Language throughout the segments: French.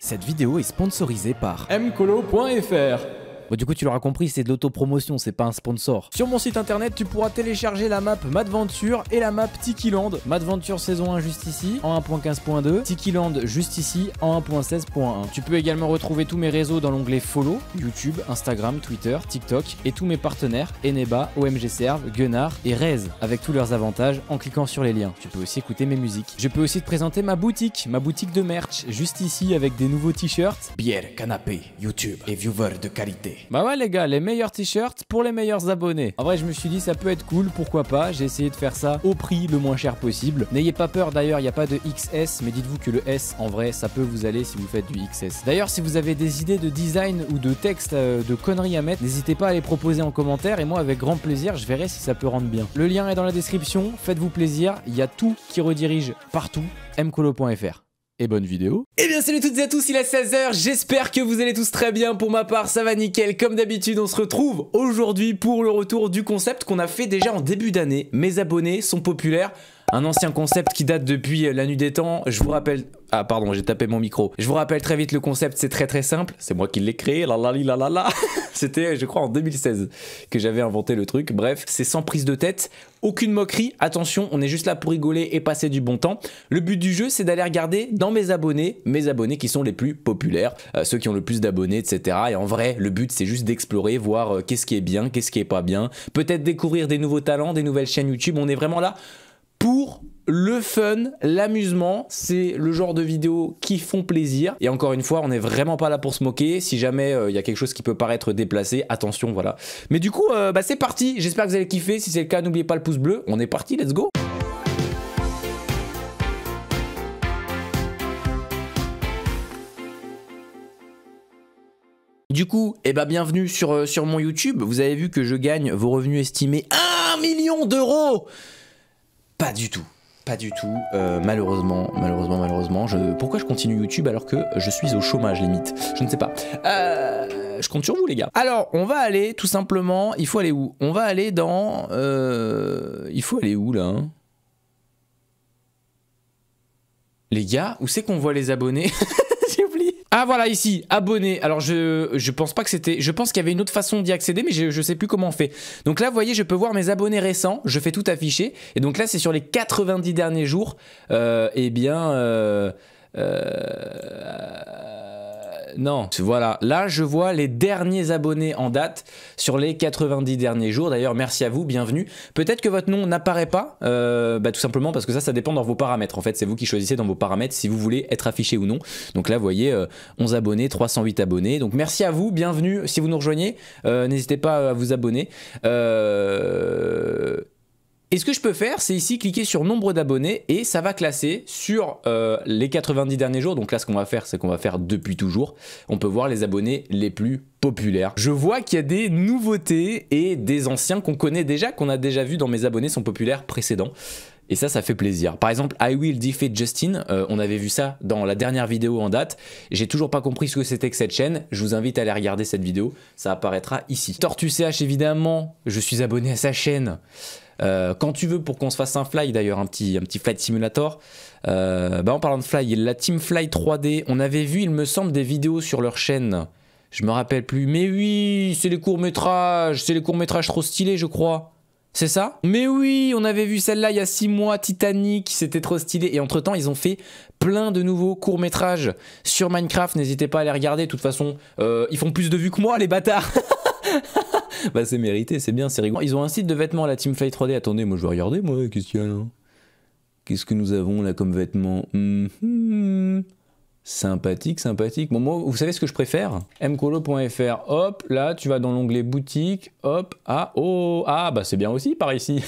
Cette vidéo est sponsorisée par mcolo.fr Bon, bah, du coup, tu l'auras compris, c'est de l'autopromotion, c'est pas un sponsor. Sur mon site internet, tu pourras télécharger la map Madventure et la map Tiki Land Madventure saison 1 juste ici, en 1.15.2. Tiki Land juste ici, en 1.16.1. Tu peux également retrouver tous mes réseaux dans l'onglet Follow, YouTube, Instagram, Twitter, TikTok et tous mes partenaires, Eneba, OMG Serve, Gunnar et Rez, avec tous leurs avantages en cliquant sur les liens. Tu peux aussi écouter mes musiques. Je peux aussi te présenter ma boutique, ma boutique de merch, juste ici avec des nouveaux t-shirts, bière, canapé, YouTube et viewers de qualité. Bah ouais les gars, les meilleurs t-shirts pour les meilleurs abonnés. En vrai, je me suis dit ça peut être cool, pourquoi pas. J'ai essayé de faire ça au prix le moins cher possible. N'ayez pas peur d'ailleurs, il n'y a pas de XS, mais dites-vous que le S en vrai, ça peut vous aller si vous faites du XS. D'ailleurs, si vous avez des idées de design ou de texte, euh, de conneries à mettre, n'hésitez pas à les proposer en commentaire et moi avec grand plaisir, je verrai si ça peut rendre bien. Le lien est dans la description, faites-vous plaisir, il y a tout qui redirige partout, mcolo.fr et bonne vidéo. Eh bien salut toutes et à tous, il est 16h, j'espère que vous allez tous très bien, pour ma part ça va nickel, comme d'habitude on se retrouve aujourd'hui pour le retour du concept qu'on a fait déjà en début d'année, mes abonnés sont populaires, un ancien concept qui date depuis la nuit des temps. Je vous rappelle... Ah pardon, j'ai tapé mon micro. Je vous rappelle très vite le concept, c'est très très simple. C'est moi qui l'ai créé, la C'était je crois en 2016 que j'avais inventé le truc. Bref, c'est sans prise de tête, aucune moquerie. Attention, on est juste là pour rigoler et passer du bon temps. Le but du jeu, c'est d'aller regarder dans mes abonnés, mes abonnés qui sont les plus populaires, euh, ceux qui ont le plus d'abonnés, etc. Et en vrai, le but, c'est juste d'explorer, voir euh, qu'est-ce qui est bien, qu'est-ce qui est pas bien. Peut-être découvrir des nouveaux talents, des nouvelles chaînes YouTube. On est vraiment là pour le fun, l'amusement, c'est le genre de vidéos qui font plaisir. Et encore une fois, on n'est vraiment pas là pour se moquer. Si jamais euh, il y a quelque chose qui peut paraître déplacé, attention, voilà. Mais du coup, euh, bah, c'est parti. J'espère que vous allez kiffer. Si c'est le cas, n'oubliez pas le pouce bleu. On est parti, let's go. Du coup, eh ben bienvenue sur, euh, sur mon YouTube. Vous avez vu que je gagne vos revenus estimés 1 million d'euros pas du tout. Pas du tout, euh, malheureusement, malheureusement, malheureusement. Je, pourquoi je continue YouTube alors que je suis au chômage limite Je ne sais pas. Euh, je compte sur vous les gars. Alors, on va aller tout simplement. Il faut aller où On va aller dans. Euh, il faut aller où là hein? Les gars, où c'est qu'on voit les abonnés Ah voilà ici, abonné. Alors je, pense pas que c'était... Je pense qu'il y avait une autre façon d'y accéder mais je, je sais plus comment on fait. Donc là vous voyez je peux voir mes abonnés récents, je fais tout afficher. Et donc là c'est sur les 90 derniers jours. Euh, eh bien... euh, euh non, voilà. Là, je vois les derniers abonnés en date sur les 90 derniers jours. D'ailleurs, merci à vous, bienvenue. Peut-être que votre nom n'apparaît pas, euh, bah, tout simplement parce que ça, ça dépend dans vos paramètres. En fait, c'est vous qui choisissez dans vos paramètres si vous voulez être affiché ou non. Donc là, vous voyez, 11 euh, abonnés, 308 abonnés. Donc merci à vous, bienvenue. Si vous nous rejoignez, euh, n'hésitez pas à vous abonner. Euh, et ce que je peux faire, c'est ici cliquer sur nombre d'abonnés et ça va classer sur euh, les 90 derniers jours. Donc là, ce qu'on va faire, c'est qu'on va faire depuis toujours. On peut voir les abonnés les plus populaires. Je vois qu'il y a des nouveautés et des anciens qu'on connaît déjà, qu'on a déjà vu dans mes abonnés sont populaires précédents. Et ça, ça fait plaisir. Par exemple, I Will Defeat Justin, euh, on avait vu ça dans la dernière vidéo en date. J'ai toujours pas compris ce que c'était que cette chaîne. Je vous invite à aller regarder cette vidéo, ça apparaîtra ici. Tortue CH, évidemment, je suis abonné à sa chaîne. Euh, quand tu veux pour qu'on se fasse un fly, d'ailleurs, un petit, un petit flight simulator. Euh, bah en parlant de fly, la team Fly 3D, on avait vu, il me semble, des vidéos sur leur chaîne. Je me rappelle plus. Mais oui, c'est les courts-métrages. C'est les courts-métrages trop stylés, je crois. C'est ça Mais oui, on avait vu celle-là il y a 6 mois, Titanic, c'était trop stylé. Et entre-temps, ils ont fait plein de nouveaux courts-métrages sur Minecraft. N'hésitez pas à les regarder. De toute façon, euh, ils font plus de vues que moi, les bâtards bah c'est mérité, c'est bien, c'est rigolo. Ils ont un site de vêtements, la Teamfight 3D. Attendez, moi je vais regarder, moi, qu'est-ce qu'il y a là Qu'est-ce que nous avons là comme vêtements mhm. Sympathique, sympathique. Bon, moi, vous savez ce que je préfère mcolo.fr. Hop, là, tu vas dans l'onglet boutique. Hop, ah, oh, ah, bah c'est bien aussi par ici.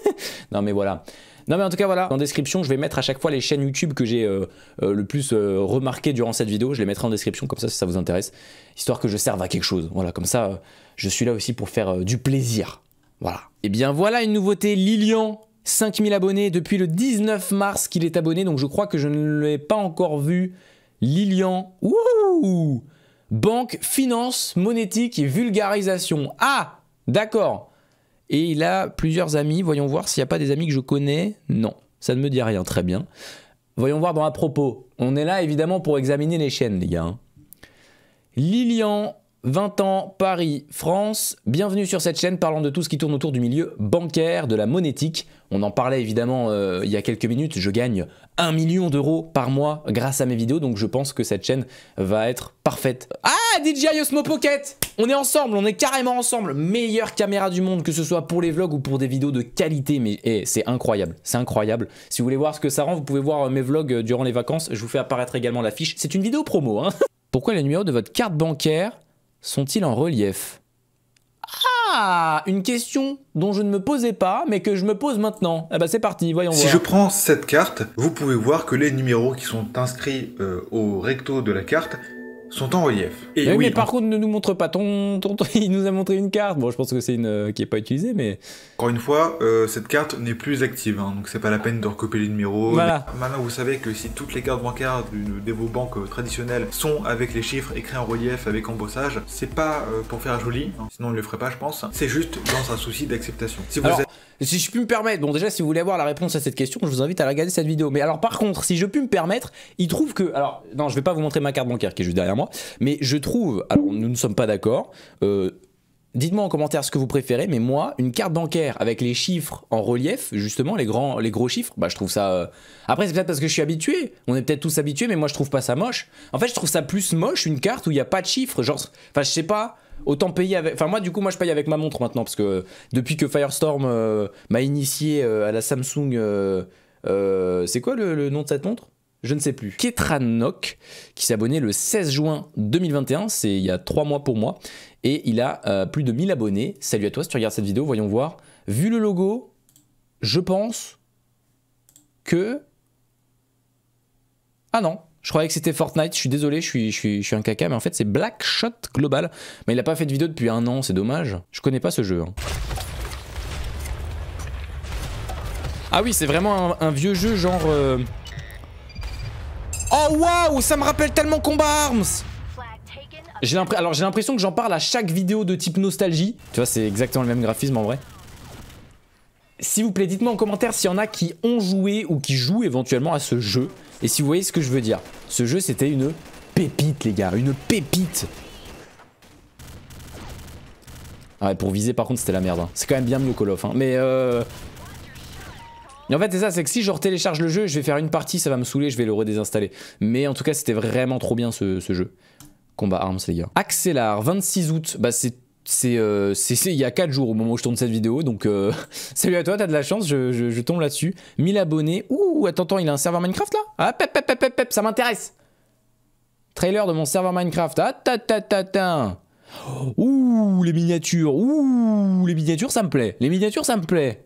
non, mais voilà. Non mais en tout cas voilà, en description je vais mettre à chaque fois les chaînes YouTube que j'ai euh, euh, le plus euh, remarqué durant cette vidéo, je les mettrai en description comme ça si ça vous intéresse, histoire que je serve à quelque chose. Voilà, comme ça je suis là aussi pour faire du plaisir. Voilà. Et bien voilà une nouveauté, Lilian 5000 abonnés depuis le 19 mars qu'il est abonné, donc je crois que je ne l'ai pas encore vu. Lilian, ouh Banque, finance, monétique et vulgarisation. Ah D'accord et il a plusieurs amis. Voyons voir s'il n'y a pas des amis que je connais. Non, ça ne me dit rien. Très bien. Voyons voir dans à propos. On est là évidemment pour examiner les chaînes, les gars. Hein. Lilian 20 ans, Paris, France. Bienvenue sur cette chaîne parlant de tout ce qui tourne autour du milieu bancaire, de la monétique. On en parlait évidemment euh, il y a quelques minutes. Je gagne 1 million d'euros par mois grâce à mes vidéos, donc je pense que cette chaîne va être parfaite. Ah, DJI Osmo Pocket On est ensemble, on est carrément ensemble. Meilleure caméra du monde, que ce soit pour les vlogs ou pour des vidéos de qualité, mais eh, c'est incroyable, c'est incroyable. Si vous voulez voir ce que ça rend, vous pouvez voir euh, mes vlogs euh, durant les vacances. Je vous fais apparaître également la fiche. C'est une vidéo promo, hein. Pourquoi les numéros de votre carte bancaire sont-ils en relief Ah Une question dont je ne me posais pas, mais que je me pose maintenant. Eh ben c'est parti, voyons si voir. Si je prends cette carte, vous pouvez voir que les numéros qui sont inscrits euh, au recto de la carte sont en relief. Et oui, mais par contre, ne nous montre pas ton, Il nous a montré une carte. Bon, je pense que c'est une euh, qui n'est pas utilisée, mais. Encore une fois, euh, cette carte n'est plus active, hein, donc c'est pas la peine de recopier les numéros. Voilà. Maintenant, vous savez que si toutes les cartes bancaires de vos banques euh, traditionnelles sont avec les chiffres écrits en relief, avec embossage, c'est pas pour faire joli, hein, sinon on ne le ferait pas, je pense. C'est juste dans un souci d'acceptation. Si vous êtes si je puis me permettre, bon déjà si vous voulez avoir la réponse à cette question, je vous invite à regarder cette vidéo. Mais alors par contre, si je puis me permettre, il trouve que, alors non, je vais pas vous montrer ma carte bancaire qui est juste derrière moi, mais je trouve, alors nous ne sommes pas d'accord. Euh, dites-moi en commentaire ce que vous préférez, mais moi, une carte bancaire avec les chiffres en relief, justement, les, grands, les gros chiffres, bah, je trouve ça... Euh, après, c'est peut-être parce que je suis habitué, on est peut-être tous habitués, mais moi, je trouve pas ça moche. En fait, je trouve ça plus moche une carte où il n'y a pas de chiffres, genre... Enfin, je sais pas, Autant payer avec. Enfin, moi, du coup, moi, je paye avec ma montre maintenant. Parce que euh, depuis que Firestorm euh, m'a initié euh, à la Samsung. c'est quoi le, le, nom de cette montre Je ne sais plus. Ketranok, qui s'est abonné le 16 juin 2021. C'est il y a 3 mois pour moi. Et il a plus de 1000 abonnés. Salut à toi si tu regardes cette vidéo. Voyons voir. Vu le logo, je pense que. Ah non, je croyais que c'était Fortnite, je suis désolé, je suis, je suis, un caca, mais en fait c'est Black Shot Global. Mais il a pas fait de vidéo depuis un an, c'est dommage. Je connais pas ce jeu. Hein. Ah oui, c'est vraiment un, vieux jeu genre... Euh, oh waouh, ça me rappelle tellement Combat Arms alors j'ai l'impression que j'en parle à chaque vidéo de type nostalgie. Tu vois, c'est exactement le même graphisme en vrai. S'il vous plaît, dites-moi en commentaire s'il y en a qui ont joué ou qui jouent éventuellement à ce jeu. Et si vous voyez ce que je veux dire, ce jeu c'était une pépite les gars, une pépite ah ouais, pour viser par contre c'était la merde. Hein. C'est quand même bien mieux Call of. Hein. Mais euh, en fait c'est ça, c'est que si je télécharge le jeu, je vais faire une partie, ça va me saouler, je vais le redésinstaller. Mais en tout cas c'était vraiment trop bien ce, jeu. Combat Arms les gars. Axelar, 26 août, bah c'est euh, c'est il y a 4 jours au moment où je tourne cette vidéo. Donc euh, salut à toi, t'as de la chance, je, tombe là-dessus. 1000 abonnés. Ouh, attends, attends, il a un serveur Minecraft là Ah, pep, pep, pep, pep, ça m'intéresse. Trailer de mon serveur Minecraft. Ah, ta, ta. Ouh, les miniatures. Ouh, les miniatures, ça me plaît. Les miniatures, ça me plaît.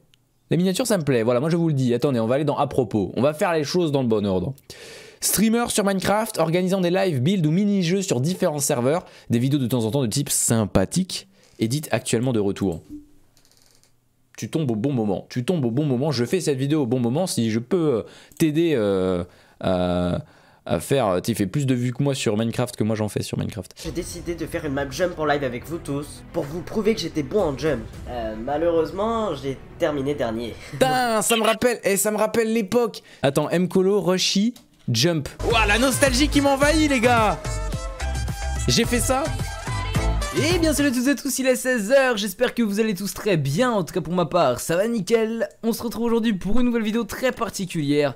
Les miniatures, ça me plaît. Voilà, moi je vous le dis. Attendez, on va aller dans à propos. On va faire les choses dans le bon ordre. Streamer sur Minecraft, organisant des live builds ou mini-jeux sur différents serveurs, des vidéos de temps en temps de type sympathique, édite actuellement de retour. Tu tombes au bon moment, tu tombes au bon moment, je fais cette vidéo au bon moment, si je peux euh, t'aider euh, à, faire, euh, tu fais plus de vues que moi sur Minecraft que moi j'en fais sur Minecraft. J'ai décidé de faire une map jump en live avec vous tous, pour vous prouver que j'étais bon en jump. malheureusement, j'ai terminé dernier. Putain, ça me rappelle, et eh, ça me rappelle l'époque Attends, mcolo, rushy... Jump. Ouah, la nostalgie qui m'envahit, les gars J'ai fait ça et eh bien salut à tous et tous, il est 16h, j'espère que vous allez tous très bien, en tout cas pour ma part, ça va nickel On se retrouve aujourd'hui pour une nouvelle vidéo très particulière,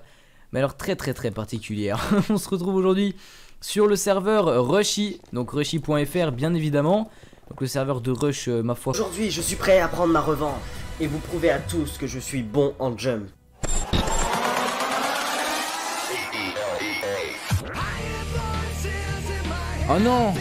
mais alors très très très particulière. On se retrouve aujourd'hui sur le serveur Rushy, donc rushy.fr bien évidemment, donc le serveur de Rush euh, ma foi. Aujourd'hui je suis prêt à prendre ma revanche et vous prouver à tous que je suis bon en jump. Oh non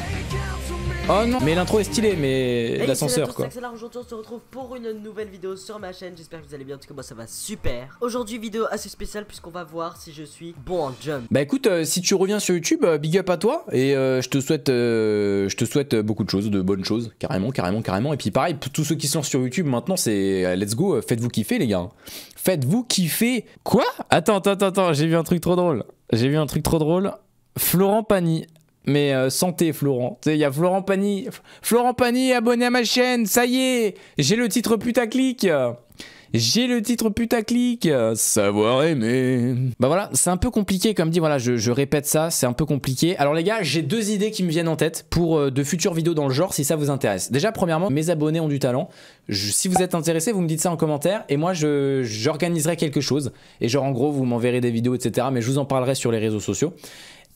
Oh non Mais l'intro est stylée, mais l'ascenseur quoi. c'est Aujourd'hui on se retrouve pour une nouvelle vidéo sur ma chaîne. J'espère que vous allez bien. En tout cas, moi ça va super. Aujourd'hui, vidéo assez spéciale puisqu'on va voir si je suis bon en jump. Bah écoute, euh, si tu reviens sur YouTube, euh, big up à toi. Et euh, je te souhaite je te souhaite beaucoup de choses, de bonnes choses. Carrément, carrément, carrément. Et puis pareil, pour tous ceux qui sont sur YouTube maintenant, c'est let's go. Faites-vous kiffer les gars. Hein. Faites-vous kiffer. Quoi Attends, attends, attends. J'ai vu un truc trop drôle. J'ai vu un truc trop drôle. Florent Pagny. Mais euh, santé, Florent. Il y a Florent Pagny. Florent Pagny, abonné à ma chaîne, ça y est J'ai le titre putaclic j'ai le titre putaclic, savoir aimer. Bah voilà, c'est un peu compliqué comme dit, voilà, je, répète ça, c'est un peu compliqué. Alors les gars, j'ai deux idées qui me viennent en tête pour euh, de futures vidéos dans le genre si ça vous intéresse. Déjà, premièrement, mes abonnés ont du talent. si vous êtes intéressé, vous me dites ça en commentaire et moi j'organiserai quelque chose. Et genre en gros, vous m'enverrez des vidéos, etc. Mais je vous en parlerai sur les réseaux sociaux.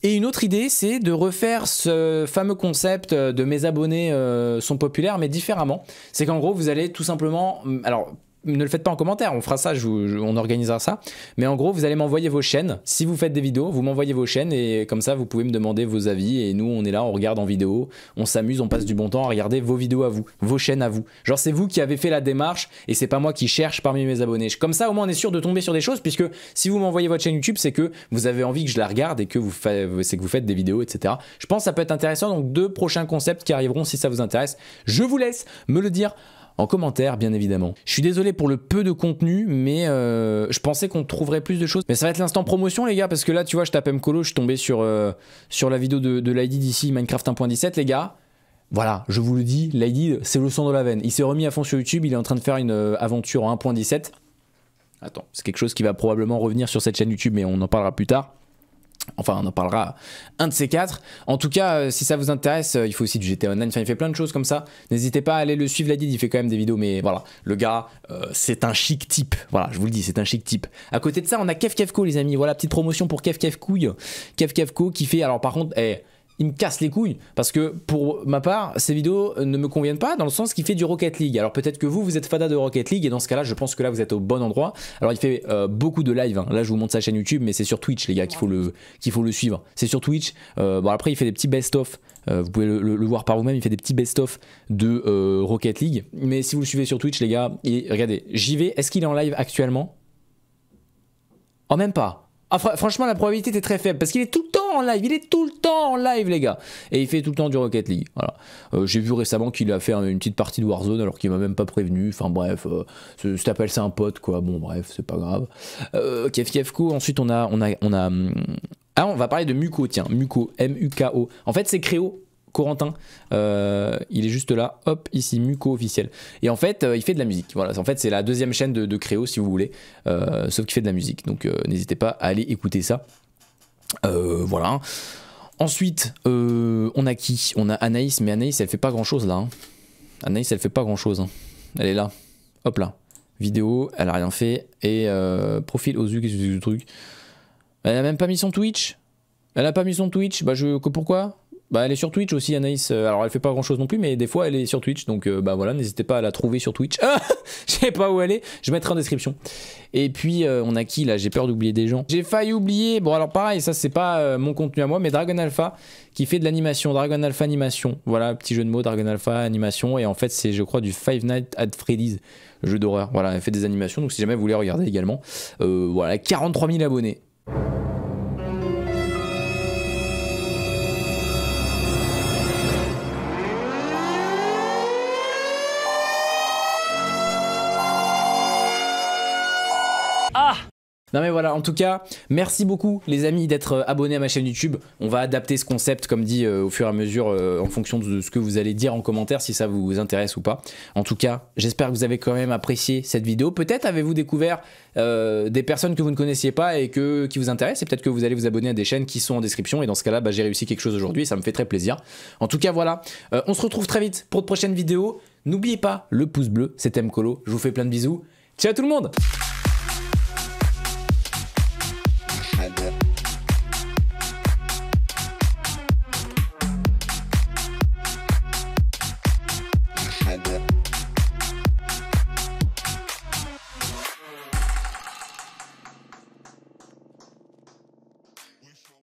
Et une autre idée, c'est de refaire ce fameux concept euh, de mes abonnés euh, sont populaires, mais différemment. C'est qu'en gros, vous allez tout simplement... Alors, ne le faites pas en commentaire, on fera ça, on organisera ça. Mais en gros, vous allez m'envoyer vos chaînes. Si vous faites des vidéos, vous m'envoyez vos chaînes et comme ça, vous pouvez me demander vos avis. Et nous, on est là, on regarde en vidéo, on s'amuse, on passe du bon temps à regarder vos vidéos à vous, vos chaînes à vous. Genre, c'est vous qui avez fait la démarche et c'est pas moi qui cherche parmi mes abonnés. Comme ça, au moins, on est sûr de tomber sur des choses puisque si vous m'envoyez votre chaîne YouTube, c'est que vous avez envie que je la regarde et que vous, c'est que vous faites des vidéos, etc. Je pense que ça peut être intéressant. Donc, deux prochains concepts qui arriveront si ça vous intéresse. Je vous laisse me le dire en commentaire, bien évidemment. Je suis désolé pour le peu de contenu, mais euh, je pensais qu'on trouverait plus de choses. Mais ça va être l'instant promotion, les gars, parce que là, tu vois, je tape Mcolo, je suis tombé sur, euh, sur la vidéo de, de l'ID d'ici, Minecraft 1.17, les gars. Voilà, je vous le dis, l'ID, c'est le son de la veine. Il s'est remis à fond sur YouTube, il est en train de faire une euh, aventure en 1.17. Attends, c'est quelque chose qui va probablement revenir sur cette chaîne YouTube, mais on en parlera plus tard. Enfin, on en parlera un de ces quatre. En tout cas, euh, si ça vous intéresse, euh, il faut aussi du GTA Online. Enfin, il fait plein de choses comme ça. N'hésitez pas à aller le suivre, l'Adid. Il fait quand même des vidéos, mais voilà. Le gars, euh, c'est un chic type. Voilà, je vous le dis, c'est un chic type. À côté de ça, on a Kev les amis. Voilà, petite promotion pour Kev KevKevCo Kev qui fait. Alors, par contre, eh, il me casse les couilles. Parce que pour ma part, ces vidéos ne me conviennent pas dans le sens qu'il fait du Rocket League. Alors peut-être que vous, vous êtes fada de Rocket League et dans ce cas-là, je pense que là, vous êtes au bon endroit. Alors il fait euh, beaucoup de live. Hein. Là, je vous montre sa chaîne YouTube, mais c'est sur Twitch, les gars, qu'il faut, le, qu'il faut le suivre. C'est sur Twitch. Euh, bon, après, il fait des petits best-of. Euh, vous pouvez le, voir par vous-même, il fait des petits best-of de Rocket League. Mais si vous le suivez sur Twitch, les gars, et regardez, j'y vais. Est-ce qu'il est en live actuellement Oh, même pas. Ah, franchement, la probabilité était très faible parce qu'il est tout le temps en live. Il est tout le temps en live, les gars. Et il fait tout le temps du Rocket League. Voilà. Euh, j'ai vu récemment qu'il a fait une petite partie de Warzone alors qu'il m'a même pas prévenu. Enfin bref, euh, tu appelles ça un pote, quoi. Bon, bref, c'est pas grave. Euh, Kef ensuite on a, on a, on a, hum, ah, on va parler de Muko, tiens, Muko, M-U-K-O. En fait, c'est Créo. Corentin, euh, il est juste là, hop, ici, Muco officiel. Et en fait, euh, il fait de la musique. Voilà, en fait, c'est la deuxième chaîne de, Créo, si vous voulez, euh, sauf qu'il fait de la musique. Donc, n'hésitez pas à aller écouter ça. voilà. Ensuite, on a qui On a Anaïs, mais Anaïs, elle fait pas grand chose là. Hein. Anaïs, elle fait pas grand chose. Hein. Elle est là. Hop là. Vidéo, elle a rien fait. Et profil Ozu, qu'est-ce truc Elle a même pas mis son Twitch Elle a pas mis son Twitch Bah, je. Pourquoi bah, elle est sur Twitch aussi, Anaïs. Euh, alors, elle fait pas grand chose non plus, mais des fois, elle est sur Twitch. Donc, euh, bah voilà, n'hésitez pas à la trouver sur Twitch. Je sais pas où elle est. Je mettrai en description. Et puis, euh, on a qui là J'ai peur d'oublier des gens. J'ai failli oublier. Bon, alors pareil, ça, c'est pas mon contenu à moi, mais Dragon Alpha qui fait de l'animation. Dragon Alpha Animation. Voilà, petit jeu de mots, Dragon Alpha Animation. Et en fait, c'est, je crois, du Five Nights at Freddy's, jeu d'horreur. Voilà, elle fait des animations. Donc, si jamais vous voulez regarder également, voilà, 43 000 abonnés. Non mais voilà, en tout cas, merci beaucoup les amis d'être euh, abonnés à ma chaîne YouTube. On va adapter ce concept, comme dit, euh, au fur et à mesure, euh, en fonction de ce que vous allez dire en commentaire, si ça vous intéresse ou pas. En tout cas, j'espère que vous avez quand même apprécié cette vidéo. Peut-être avez-vous découvert des personnes que vous ne connaissiez pas et que, qui vous intéressent, et peut-être que vous allez vous abonner à des chaînes qui sont en description, et dans ce cas-là, bah, j'ai réussi quelque chose aujourd'hui, ça me fait très plaisir. En tout cas, voilà, on se retrouve très vite pour de prochaines vidéos. N'oubliez pas le pouce bleu, c'était Mkolo, je vous fais plein de bisous. Ciao tout le monde